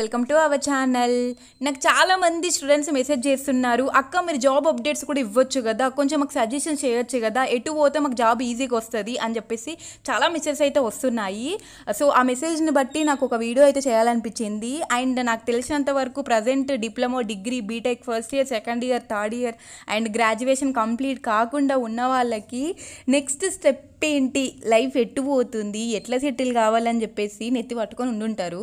welcome to our channel నాకు చాలామంది students message చేస్తున్నారు అక్క మీరు జాబ్ అప్డేట్స్ కూడా ఇవ్వచ్చు కదా కొంచెం మాకు సజెషన్ చేయొచ్చు కదా ఎటు పోతే మాకు జాబ్ ఈజీగా వస్తుంది అని చెప్పేసి చాలా మెసేజ్ అయితే వస్తున్నాయి సో ఆ మెసేజ్ని బట్టి నాకు ఒక వీడియో అయితే చేయాలనిపించింది అండ్ నాకు తెలిసినంత వరకు present diploma degree BTech first year second year third year and graduation complete కాకుండా ఉన్న వాళ్ళకి నెక్స్ట్ స్టెప్ ఏంటి లైఫ్ ఎట్టు పోతుంది ఎట్లా సెటిల్ కావాలని చెప్పేసి నెత్తి పట్టుకొని ఉండుంటారు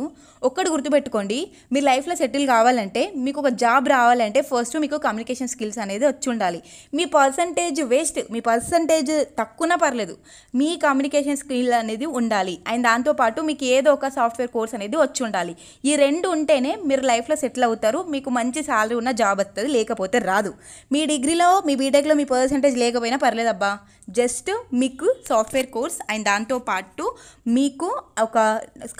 ఒక్కటి గుర్తుపెట్టుకోండి మీ లైఫ్లో సెటిల్ కావాలంటే మీకు ఒక జాబ్ రావాలంటే ఫస్ట్ మీకు కమ్యూనికేషన్ స్కిల్స్ అనేది వచ్చి ఉండాలి మీ పర్సంటేజ్ వేస్ట్ మీ పర్సంటేజ్ తక్కువ పర్లేదు మీ కమ్యూనికేషన్ స్కిల్ అనేది ఉండాలి అండ్ దాంతోపాటు మీకు ఏదో ఒక సాఫ్ట్వేర్ కోర్స్ అనేది వచ్చి ఉండాలి ఈ రెండు ఉంటేనే మీరు లైఫ్లో సెటిల్ అవుతారు మీకు మంచి శాలరీ ఉన్న జాబ్ వస్తుంది లేకపోతే రాదు మీ డిగ్రీలో మీ బీటెక్లో మీ పర్సంటేజ్ లేకపోయినా పర్లేదబ్బా జస్ట్ మీకు సాఫ్ట్వేర్ కోర్స్ అండ్ దాంతో పాటు మీకు ఒక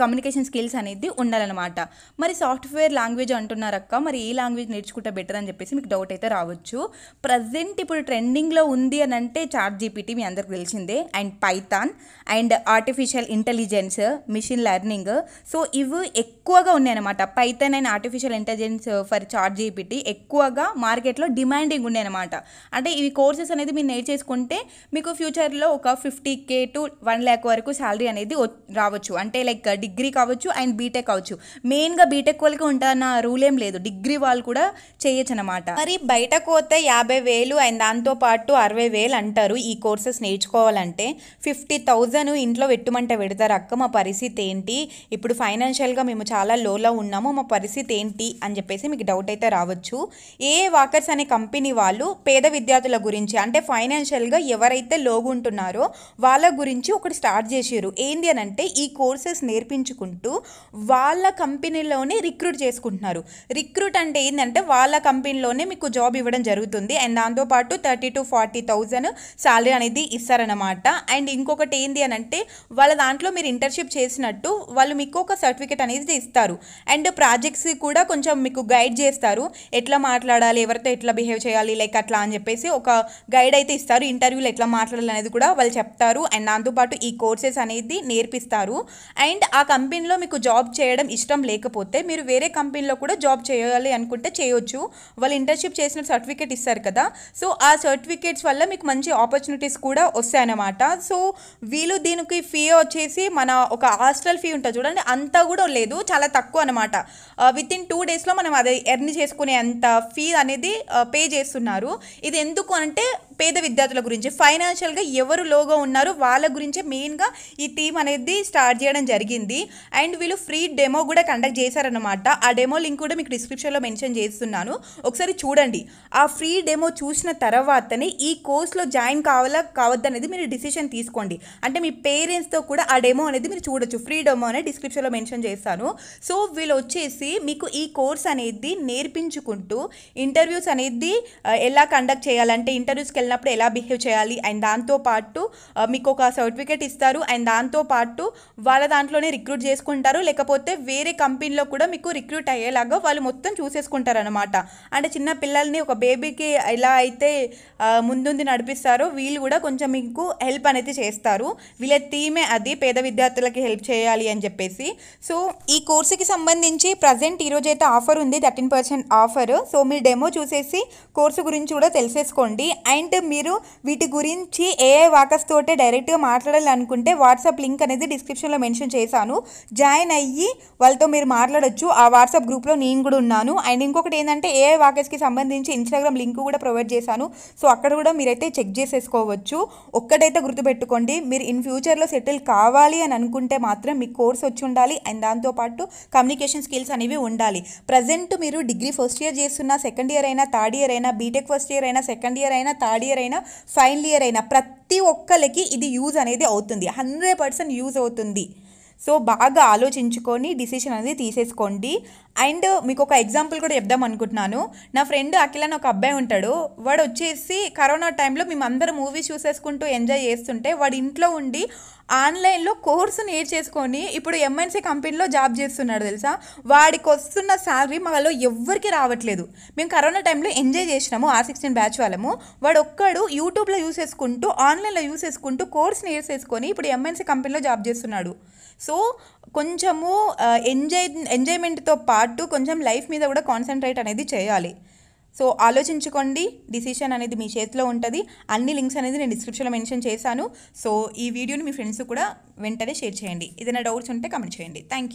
కమ్యూనికేషన్ స్కిల్స్ అనేది ఉండాలన్నమాట మరి సాఫ్ట్వేర్ లాంగ్వేజ్ అంటున్నారక్క మరి ఏ లాంగ్వేజ్ నేర్చుకుంటే బెటర్ అని చెప్పేసి మీకు డౌట్ అయితే రావచ్చు ప్రజెంట్ ఇప్పుడు ట్రెండింగ్లో ఉంది అని అంటే చార్ట్ జీపీటీ మీ అందరికి తెలిసిందే and python and artificial intelligence machine learning so ఇవి ఎక్కువగా ఉన్నాయన్నమాట python and artificial intelligence for ChatGPT ఎక్కువగా మార్కెట్లో డిమాండింగ్ ఉన్నాయన్నమాట అంటే ఇవి కోర్సెస్ అనేది మీరు నేర్చేసుకుంటే మీకు ఫ్యూచర్లో ఒక fifty fifty K to one lakh వరకు శాలరీ అనేది రావచ్చు అంటే లైక్ డిగ్రీ కావచ్చు అండ్ బీటెక్ కావచ్చు మెయిన్గా బీటెక్ వాళ్ళకి ఉంటారన్న రూల్ ఏం లేదు డిగ్రీ వాళ్ళు కూడా చేయొచ్చు అనమాట మరి బయటకు పోతే యాభై వేలు అండ్ దాంతోపాటు అరవై వేలు అంటారు ఈ కోర్సెస్ నేర్చుకోవాలంటే ఫిఫ్టీ థౌజండ్ ఇంట్లో పెట్టుమంటే పెడతారు అక్క మా పరిస్థితి ఏంటి ఇప్పుడు ఫైనాన్షియల్గా మేము చాలా లోలో ఉన్నాము మా పరిస్థితి ఏంటి అని చెప్పేసి మీకు డౌట్ అయితే రావచ్చు ఏ వాకర్స్ అనే కంపెనీ వాళ్ళు పేద విద్యార్థుల గురించి అంటే ఫైనాన్షియల్గా ఎవరైతే లోగుంటున్నారో వాళ్ళ గురించి ఒకటి స్టార్ట్ చేసారు ఏంది అని అంటే ఈ కోర్సెస్ నేర్పించుకుంటూ వాళ్ళ కంపెనీలోనే రిక్రూట్ చేసుకుంటున్నారు రిక్రూట్ అంటే ఏంటంటే వాళ్ళ కంపెనీలోనే మీకు జాబ్ ఇవ్వడం జరుగుతుంది అండ్ దాంతోపాటు thirty to forty thousand salary అనేది ఇస్తారనమాట అండ్ ఇంకొకటి ఏంటి అని అంటే వాళ్ళ దాంట్లో మీరు ఇంటర్న్షిప్ చేసినట్టు వాళ్ళు మీకు ఒక సర్టిఫికేట్ అనేది ఇస్తారు అండ్ ప్రాజెక్ట్స్ కూడా కొంచెం మీకు గైడ్ చేస్తారు ఎట్లా మాట్లాడాలి ఎవరితో ఎట్లా బిహేవ్ చేయాలి లైక్ అట్లా అని చెప్పేసి ఒక గైడ్ అయితే ఇస్తారు ఇంటర్వ్యూలో ఎట్లా మాట్లాడాలి అనేది కూడా వాళ్ళు చెప్తారు చెప్తారు అండ్ దాంతోపాటు ఈ కోర్సెస్ అనేది నేర్పిస్తారు అండ్ ఆ కంపెనీలో మీకు జాబ్ చేయడం ఇష్టం లేకపోతే మీరు వేరే కంపెనీలో కూడా జాబ్ చేయాలి అనుకుంటే చేయొచ్చు వాళ్ళు ఇంటర్న్షిప్ చేసిన సర్టిఫికేట్ ఇస్తారు కదా సో ఆ సర్టిఫికేట్స్ వల్ల మీకు మంచి ఆపర్చునిటీస్ కూడా వస్తాయన్నమాట సో వీళ్ళు దీనికి ఫీ వచ్చేసి మన ఒక హాస్టల్ ఫీ ఉంటుంది చూడండి అంతా కూడా లేదు చాలా తక్కువ అనమాట విత్ ఇన్ టూ డేస్లో మనం అది ఎర్న్ చేసుకునే అంత ఫీ అనేది పే చేస్తున్నారు ఇది ఎందుకు అంటే పేద విద్యార్థుల గురించి ఫైనాన్షియల్గా ఎవరు లోగా ఉన్నారో వాళ్ళ గురించే మెయిన్గా ఈ థీమ్ అనేది స్టార్ట్ చేయడం జరిగింది అండ్ వీళ్ళు ఫ్రీ డెమో కూడా కండక్ట్ చేశారనమాట ఆ డెమో లింక్ కూడా మీకు డిస్క్రిప్షన్లో మెన్షన్ చేస్తున్నాను ఒకసారి చూడండి ఆ ఫ్రీ డెమో చూసిన తర్వాతనే ఈ కోర్స్లో జాయిన్ కావాలా కావద్దనేది మీరు డిసిషన్ తీసుకోండి అంటే మీ పేరెంట్స్తో కూడా ఆ డెమో అనేది మీరు చూడొచ్చు ఫ్రీ డెమో అనేది డిస్క్రిప్షన్లో మెన్షన్ చేస్తాను సో వీళ్ళు వచ్చేసి మీకు ఈ కోర్స్ అనేది నేర్పించుకుంటూ ఇంటర్వ్యూస్ అనేది ఎలా కండక్ట్ చేయాలంటే ఇంటర్వ్యూస్కి వెళ్ళినప్పుడు ఎలా బిహేవ్ చేయాలి అండ్ దాంతోపాటు మీకు ఒక సర్టిఫికేట్ ఇస్తారు అండ్ దాంతోపాటు వాళ్ళ దాంట్లోనే రిక్రూట్ చేసుకుంటారు లేకపోతే వేరే కంపెనీలో కూడా మీకు రిక్రూట్ అయ్యేలాగా వాళ్ళు మొత్తం చూసేసుకుంటారు అనమాట అంటే చిన్న పిల్లల్ని ఒక బేబీకి ఎలా అయితే ముందుంది నడిపిస్తారో వీళ్ళు కూడా కొంచెం మీకు హెల్ప్ అనేది చేస్తారు వీళ్ళ థీమే అది పేద విద్యార్థులకి హెల్ప్ చేయాలి అని చెప్పేసి సో ఈ కోర్సుకి సంబంధించి ప్రజెంట్ ఈరోజు అయితే ఆఫర్ ఉంది థర్టీన్ పర్సెంట్ ఆఫర్ సో మీరు డెమో చూసేసి కోర్సు గురించి కూడా తెలిసేసుకోండి అండ్ బట్ మీరు వీటి గురించి ఏఐ వాకర్స్ తోటే డైరెక్ట్గా మాట్లాడాలనుకుంటే వాట్సాప్ లింక్ అనేది డిస్క్రిప్షన్లో మెన్షన్ చేశాను జాయిన్ అయ్యి వాళ్ళతో మీరు మాట్లాడొచ్చు ఆ వాట్సాప్ గ్రూప్లో నేను కూడా ఉన్నాను అండ్ ఇంకొకటి ఏంటంటే ఏఐ వాకర్స్కి సంబంధించి ఇన్స్టాగ్రామ్ లింక్ కూడా ప్రొవైడ్ చేశాను సో అక్కడ కూడా మీరైతే చెక్ చేసేసుకోవచ్చు ఒక్కటైతే గుర్తుపెట్టుకోండి మీరు ఇన్ ఫ్యూచర్లో సెటిల్ కావాలి అని అనుకుంటే మాత్రం మీ కోర్స్ వచ్చి ఉండాలి అండ్ దాంతోపాటు కమ్యూనికేషన్ స్కిల్స్ అనేవి ఉండాలి ప్రజెంట్ మీరు డిగ్రీ ఫస్ట్ ఇయర్ చేస్తున్న సెకండ్ ఇయర్ అయినా థర్డ్ ఇయర్ అయినా బీటెక్ ఫస్ట్ ఇయర్ అయినా సెకండ్ ఇయర్ అయినా థర్డ్ ఇయర్ అయినా ఫైనల్ ఇయర్ అయినా ప్రతి ఒక్కరికి ఇది యూజ్ అనేది అవుతుంది హండ్రెడ్ పర్సెంట్ యూజ్ అవుతుంది సో బాగా ఆలోచించుకొని డిసిషన్ అనేది తీసేసుకోండి అండ్ మీకు ఒక ఎగ్జాంపుల్ కూడా చెప్దాం అనుకుంటున్నాను నా ఫ్రెండ్ అఖిల్ అని ఒక అబ్బాయి ఉంటాడు వాడు వచ్చేసి కరోనా టైంలో మేమందరం మూవీస్ చూసేసుకుంటూ ఎంజాయ్ చేస్తుంటే వాడు ఇంట్లో ఉండి ఆన్లైన్లో కోర్సు నేర్చేసుకొని ఇప్పుడు ఎంఎన్సీ కంపెనీలో జాబ్ చేస్తున్నాడు తెలుసా వాడికి వస్తున్న శాలరీ మాలో ఎవ్వరికి రావట్లేదు మేము కరోనా టైంలో ఎంజాయ్ చేసినాము ఆర్ సిక్స్టీన్ బ్యాచ్ వాళ్ళము వాడు ఒక్కడు యూట్యూబ్లో యూస్ చేసుకుంటూ ఆన్లైన్లో యూస్ చేసుకుంటూ కోర్స్ నేర్చేసుకొని ఇప్పుడు ఎంఎన్సీ కంపెనీలో జాబ్ చేస్తున్నాడు సో కొంచెము ఎంజాయ్ ఎంజాయ్మెంట్తో పాటు టూ కొంచెం లైఫ్ మీద కూడా కాన్సన్ట్రేట్ అనేది చేయాలి సో ఆలోచించుకోండి డిసిషన్ అనేది మీ చేతిలో ఉంటుంది అన్ని లింక్స్ అనేది నేను డిస్క్రిప్షన్లో మెన్షన్ చేశాను సో ఈ వీడియోని మీ ఫ్రెండ్స్ కూడా వెంటనే షేర్ చేయండి ఏదైనా డౌట్స్ ఉంటే కమెంట్ చేయండి థ్యాంక్ యూ